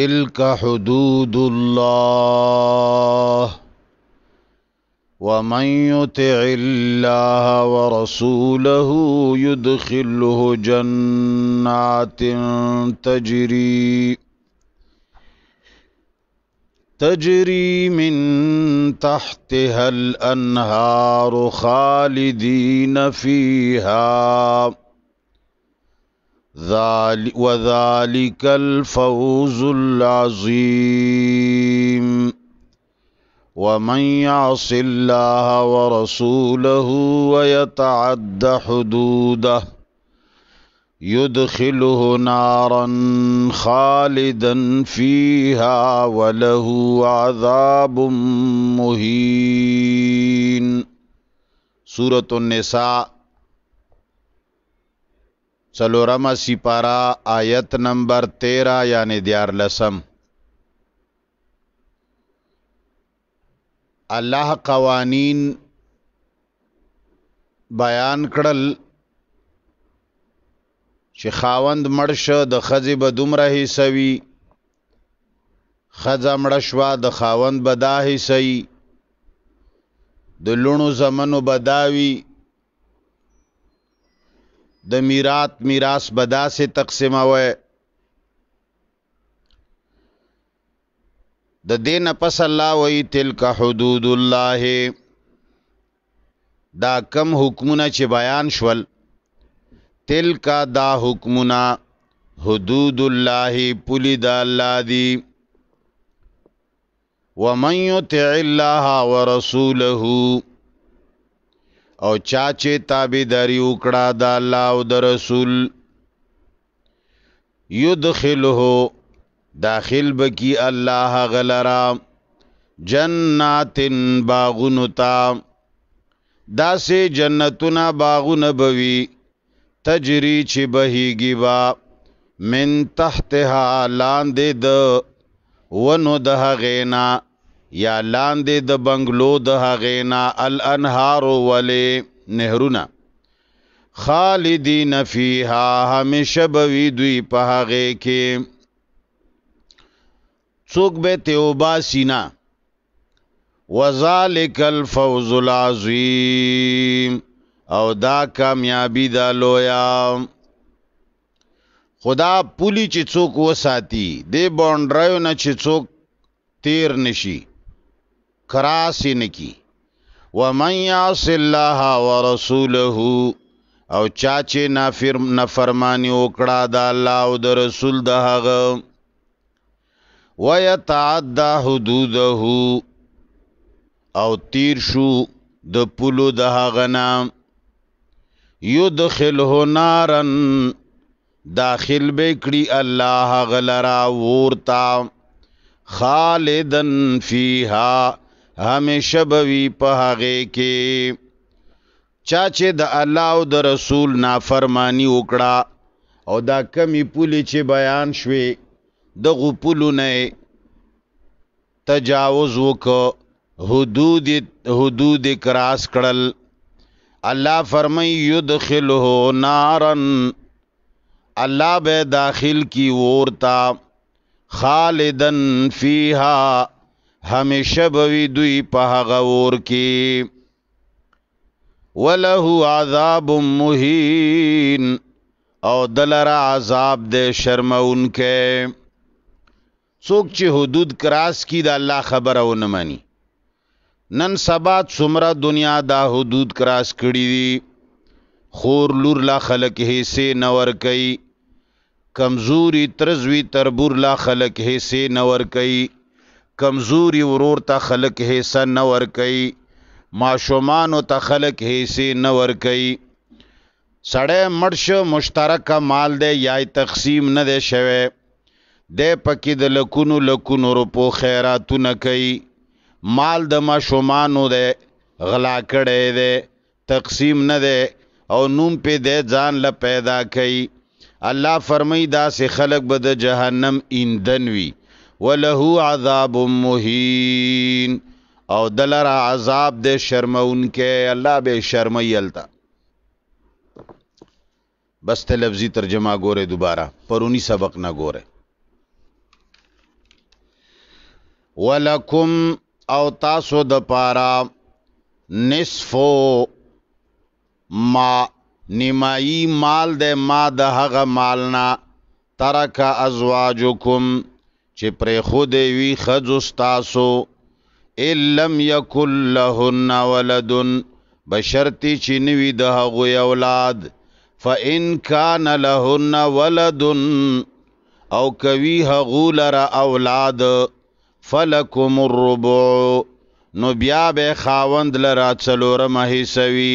تلك حدود الله ومن يطع الله ورسوله يدخله جنات تجري تجري من تحتها الانهار خالدين فيها وذلك الفوز العظيم ومن يعص الله ورسوله ويتعد حدوده يدخله نارا خالدا فيها وله عذاب مهين سورة النساء سلورم سپارا آیت نمبر تیرہ یعنی دیار لسم الله قوانین بیان کړل چې خاوند مړشه د خځې به دومره حصوي خځه مړه شوه د خاوند به دا حصوي د لونو زمنو بداوي د میراث میراث بدا سے تقسیموي د دین پس الله وی تلک حدود الله دا کم حکمونه چې بیان شول تلک دا حکمونه حدود الله پولی د الله دی ومن يطع الله ورسوله او چا چې تابعداري وکړه د الله او د رسول يدخله داخل بکی الله غلرا جنات باغنتا داسې جنتونه باغونه بوي تجری چې بهيږي با من تحتها لاندې د ونو د غینا یا لاندې د بنگلو د هغینا الانهار ولی نهرونه خالدین فیها همیشه بوی دوی په هغه کې څوک به توبه سینا وذالک الفوز العظیم او دا کامیابی دا لویا خدا پولی چې څوک وساتی دی بونډرایو نه چې څوک تیر نشي کراسی نکی ومن یعص الله ورسوله او چا چې نافر نفرمانی وکړه د الله او د رسول د هغه ويتعدى حدوده او تیر شو د پلو د هغه نام يدخله نارن داخل بکړي الله غلرا ورتا خالدن فیها همیشه بوي په هغه کې چا چې د الله او د رسول نافرمانی وکړه او دا کمی پولی چې بیان شوي د غپلو نه تجاوز وکړه حدود حدود کراس کړل الله فرمای یدخله نارن الله به داخل کی ورتا خالدن فیها همیشه بوي دوی په هغه ور کې وله عذاب مهین او دلر عذاب دے شرمون کې څوک چې حدود کراس کی د الله خبره و نه مانی نن سبا څومره دنیا دا حدود کراس کړی دي خور لور لا خلق حصے نور کوي کمزوري ترزوی تربور لا خلق حصے نور کوي کمزوري ورور ته خلق حصہ نه ور کوي ماشومان ته خلق حصے نه ور کوي سړی مرش مشترکه مال دی یا تقسیم نه دی شوی د پکې د لکونو لکونو روپو خیراتونه کوي مال د ماشومانو دی غلا کړی دی تقسیم نه دی او نوم په دې ځان له پیدا کوي الله فرمای دا سه خلق به د جهنم ایندن وي وله عذاب مهین او دلر عذاب دے شرمون کے الله به شرمئی التا بس ته لفظی ترجمه ګوره دوباره پرونی سبق نه ګوره ولکم او تاسو د پارا نصفو ما نیمایی مال د ما د هغه مالنا ترک ازواجکم چې پر خود وی خذ استاسو الم یکل لهن ولد بشرتی چې نوی د هغه اولاد فان کان لهن ولد او کوي هغه لره اولاد فلکم الربع نو بیا به خاوند لره څلورم حصوي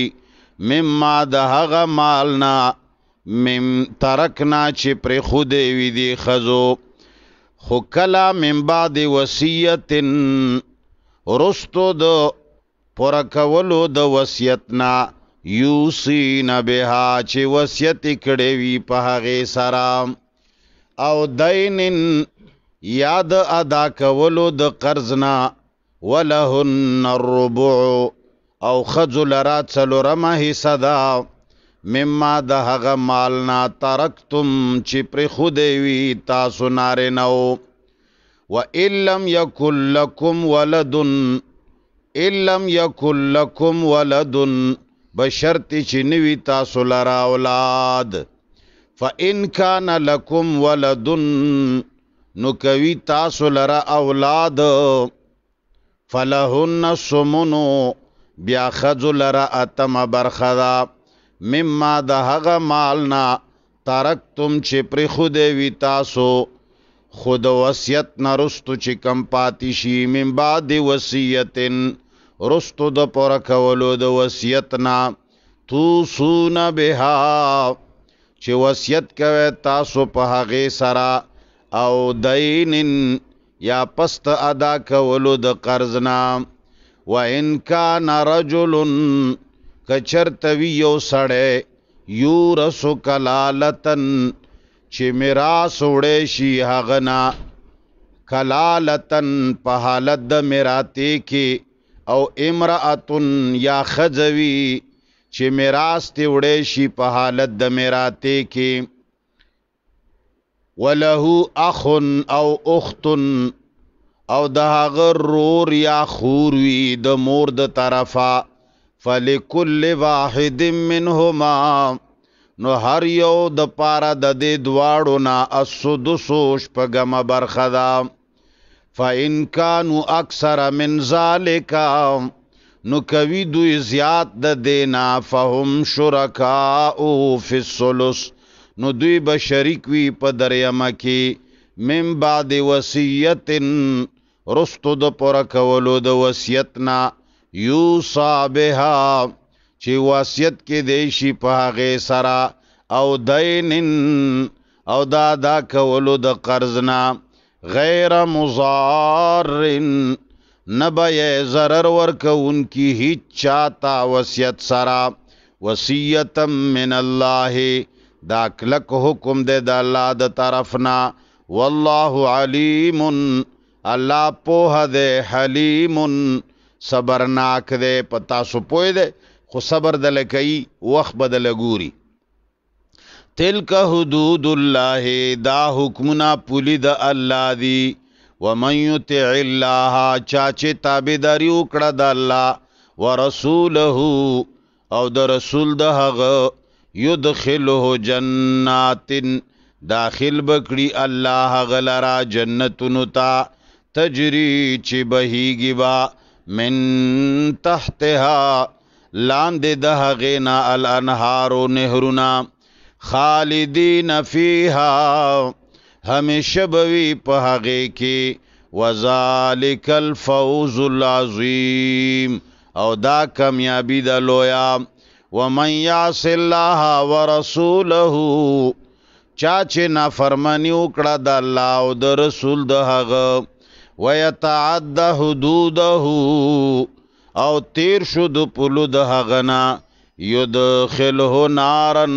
مما د هغه مالنا مم ترکنا چې پر خود وی دی خزو خو کلا من بعد وصیت رستو د پر کولو د وصیتنا یوسین بها چې وصیت کړي وی په هغه سره او دینن یاد ادا کولو د قرضنا ولهن الربع او خذل را څلورمه حصہ مما د هغه مال نه ترکتم چې پر خودی وی تاسو ناره نو و الم یکل لکم ولدن الم یکل لکم ولدن بشرط چې نوی تاسو لرا اولاد فان کان لکم ولدن نو کوي تاسو لرا اولاد فلهن سمنو بیا خذ لرا اتم برخدا مما د هغه مالنا ترکتم چې پر خود وی تاسو خود وصیت نرستو چې کم پاتې شي من بعد وصیتن رستو د پر کولو د وصیتنا تو سون بها چې وصیت کوي تاسو په هغه سره او دینن یا پست ادا کولو د قرض نام وَإِن كَانَ رَجُلٌ کچرتوی یو سړی یو رسو کلالتن چې میراث وړې شي هغنا کلالتن په حالت د میراتی کې او امراتن یا خزوی چې میراث تی وړې شي په حالت د میراتی کې وله اخ او اخت او د هغه رور یا خور وی د مور د طرفه فلکل واحد منهما نو هر یو د پاره د دې دواړو نه اسدسو شپګم برخه ده فإن كانوا اکثر من ذالک نو کوي دوی زیات د دینا فهم شرکاء فی الثلث نو دوی به شریک وي په دریمه کې من بعد وصیت رستو د پر کولو د وصیتنا یو صابها چې وصیت کې دی شي په هغه سره او دینن او دا دا کولو د قرضنا غیر مضارن نبه zarar ورکون کی هیچ چاته وصیت سره وصیتم من الله دا کلک حکم دے د الله د طرفنا والله علیم الله په دې حلیم صبرناک دی پتا سو پوی دی خو صبر دل کوي وخت بدل ګوري تلک حدود الله دا حکمنا پولی د الله دی ومن یطع الله چا چې تابعداري وکړه د الله ورسوله او د رسول د هغه يدخله جنات داخل بکړي الله غلرا جنتونو تا تجری چې بهيږي با من تحتها لاندې د هغې نه الانهارو نهرونه خالدین فیها همیشه بوي په هغې کې وذالک الفوز العظیم او دا کامیابی د لویا ومن یعص الله ورسوله چا چې نافرمانی وکړه د الله او د رسول د هغه ويتعد حدوده او تیر شو د پلو د هغنا يدخله نارن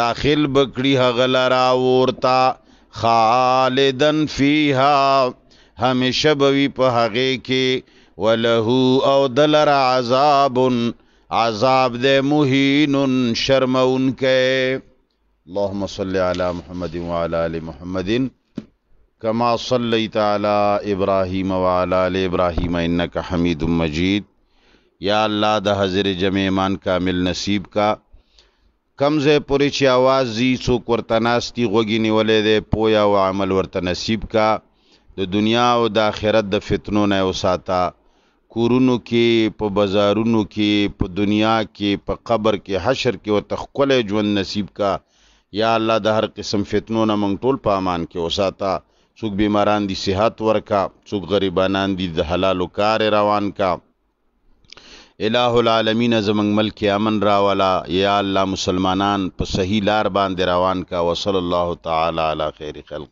داخل بکړي هغه لرا ورتا خالدن فیها همیشه بوي په هغه کې وله او دلر عذاب عذاب د مهین شرمون کې اللهم صل علی محمد وعلى ال محمد كما صليت على ابراهيم وعلى ال ابراهيم انك حميد مجيد یا الله د حاضر جمع ایمان کامل نصیب کا کمزه پوری چې आवाज زی سو قرتناستی غوګی نیولې ده پویا او عمل ورته نصیب کا د دنیا او د آخرت د فتنو نه وساتا کورونو کې په بازارونو کې په دنیا کې په قبر کې حشر کې او تخکل ژوند نصیب کا یا الله د هر قسم فتنو نه مونږ ټول په امان کې وساتا څوک بیماران دي صحت ورکا څوک غریبانان دي د حلالو کار روان کا الہ العالمین زمنګ ملک امن راولا یا الله مسلمانان په صحیح لار باندې روان کا وصلی الله تعالی علی خیر خلق